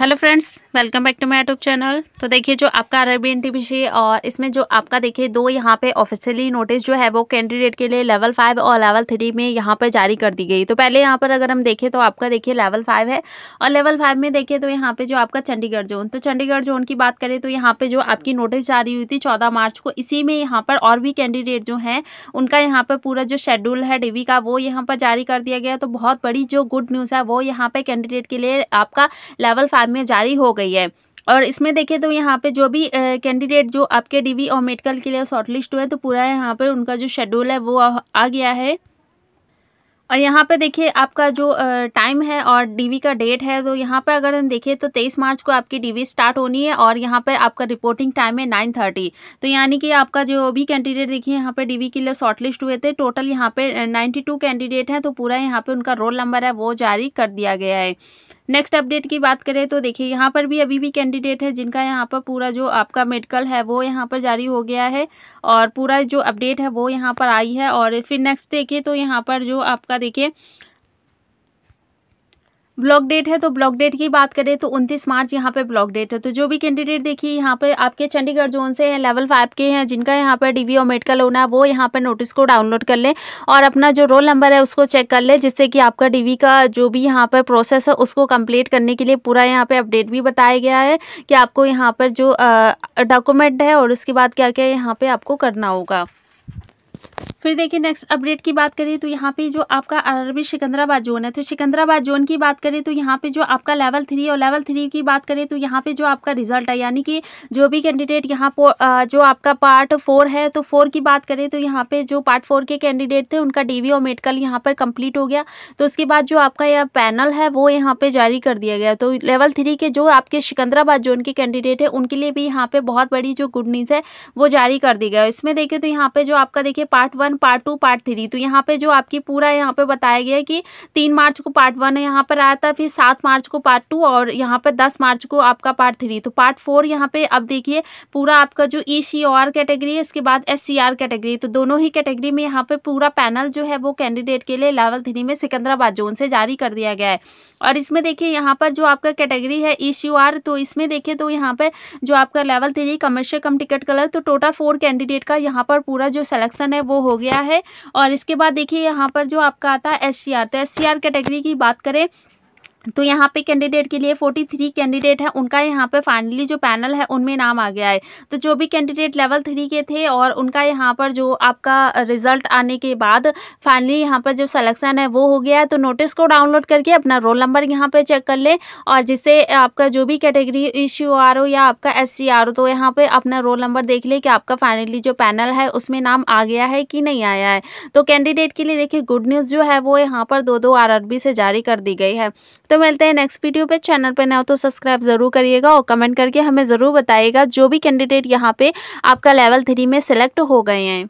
hello friends welcome back to my YouTube channel तो देखिए जो आपका एन टी और इसमें जो आपका देखिए दो यहाँ पे ऑफिशियली नोटिस जो है वो कैंडिडेट के लिए लेवल फाइव और लेवल थ्री में यहाँ पर जारी कर दी गई तो पहले यहाँ पर अगर हम देखें तो आपका देखिए लेवल फाइव है और लेवल फाइव में देखिए तो यहाँ पर जो आपका चंडीगढ़ जोन तो चंडीगढ़ जोन की बात करें तो यहाँ पर जो आपकी नोटिस जारी हुई थी चौदह मार्च को इसी में यहाँ पर और भी कैंडिडेट जो हैं उनका यहाँ पर पूरा जो शेड्यूल है डीवी का वो यहाँ पर जारी कर दिया गया तो बहुत बड़ी जो गुड न्यूज़ है वो यहाँ पर कैंडिडेट के लिए आपका लेवल फाइव बाद में जारी हो गई है और इसमें देखिए तो यहाँ पे जो भी कैंडिडेट जो आपके डीवी और मेडिकल के लिए शॉर्टलिस्ट हुए तो पूरा यहाँ पे उनका जो शेड्यूल है वो आ, गया है और यहाँ पे देखिए आपका जो टाइम है और डीवी का डेट है तो यहाँ पर अगर हम देखें तो 23 मार्च को आपकी डीवी स्टार्ट होनी है और यहाँ पर आपका रिपोर्टिंग टाइम है नाइन थर्टी तो यानी कि आपका जो भी कैंडिडेट देखिए यहाँ पे डीवी के लिए शॉर्टलिस्ट हुए थे टोटल यहाँ पे 92 कैंडिडेट हैं तो पूरा यहाँ पर उनका रोल नंबर है वो जारी कर दिया गया है नेक्स्ट अपडेट की बात करें तो देखिए यहाँ पर भी अभी भी कैंडिडेट है जिनका यहाँ पर पूरा जो आपका मेडिकल है वो यहाँ पर जारी हो गया है और पूरा जो अपडेट है वो यहाँ पर आई है और फिर नेक्स्ट देखिए तो यहाँ पर जो आपका देखिए ब्लॉक डेट है तो ब्लॉक डेट की बात करें तो उनतीस मार्च यहाँ पे ब्लॉक डेट है तो जो भी कैंडिडेट देखिए यहाँ पे आपके चंडीगढ़ जोन से हैं लेवल फाइव के हैं जिनका यहाँ पर डी और का लोन है वो यहाँ पर नोटिस को डाउनलोड कर लें और अपना जो रोल नंबर है उसको चेक कर लें जिससे कि आपका डी का जो भी यहाँ पर प्रोसेस है उसको कम्प्लीट करने के लिए पूरा यहाँ पर अपडेट भी बताया गया है कि आपको यहाँ पर जो डॉक्यूमेंट है और उसके बाद क्या क्या यहाँ पर आपको करना होगा फिर देखिए नेक्स्ट अपडेट की बात करें तो यहाँ पे जो आपका अरबी सिकंदराबाद जोन है तो सिकंदराबाद जोन की बात करें तो यहाँ पे जो आपका लेवल थ्री और लेवल थ्री की बात करें तो यहाँ पे जो आपका रिजल्ट है यानी कि जो भी कैंडिडेट यहाँ जो आपका पार्ट फोर है तो फोर की बात करें तो यहाँ पे जो पार्ट फोर के कैंडिडेट थे उनका डी और मेडिकल यहाँ पर कंप्लीट हो गया तो उसके बाद जो आपका यह पैनल है वो यहाँ पे जारी कर दिया गया तो लेवल थ्री के जो आपके सिकंदराबाद जोन के कैंडिडेट है उनके लिए भी यहाँ पे बहुत बड़ी जो गुड न्यूज़ है वो जारी कर दी गई इसमें देखिए तो यहाँ पे जो आपका देखिए part one one part two part three तो यहाँ पे जो आपकी पूरा यहाँ पे बताया गया है कि तीन मार्च को पार्ट वन यहाँ पर आया था फिर सात मार्च को पार्ट टू और यहाँ पर दस मार्च को आपका पार्ट थ्री तो पार्ट फोर यहाँ पे अब देखिए पूरा आपका जो ई सी आर कैटेगरी है इसके बाद एस सी आर कैटेगरी तो दोनों ही कैटेगरी में यहाँ पे पूरा पैनल जो है वो कैंडिडेट के लिए लेवल थ्री में सिकंदराबाद जोन से जारी कर दिया गया है और इसमें देखिए यहाँ पर जो आपका कैटेगरी है ई e, तो इसमें देखिए तो यहाँ पर जो आपका level three commercial cum ticket clerk तो टोटल फोर कैंडिडेट का यहाँ पर पूरा जो सिलेक्शन है वो हो गया है और इसके बाद देखिए यहाँ पर जो आपका आता है एस तो एस कैटेगरी की बात करें तो यहाँ पे कैंडिडेट के लिए फोर्टी थ्री कैंडिडेट है उनका यहाँ पे फाइनली जो पैनल है उनमें नाम आ गया है तो जो भी कैंडिडेट लेवल थ्री के थे और उनका यहाँ पर जो आपका रिजल्ट आने के बाद फाइनली यहाँ पर जो सिलेक्शन है वो हो गया है तो नोटिस को डाउनलोड करके अपना रोल नंबर यहाँ पर चेक कर लें और जिससे आपका जो भी कैटेगरी इश्यू आर या आपका एस सी आर तो यहाँ पर अपना रोल नंबर देख लें कि आपका फाइनली जो पैनल है उसमें नाम आ गया है कि नहीं आया है तो कैंडिडेट के लिए देखिए गुड न्यूज़ जो है वो यहाँ पर दो दो आर से जारी कर दी गई है तो मिलते हैं नेक्स्ट वीडियो पे चैनल पर ना तो सब्सक्राइब ज़रूर करिएगा और कमेंट करके हमें ज़रूर बताइएगा जो भी कैंडिडेट यहाँ पे आपका लेवल थ्री में सेलेक्ट हो गए हैं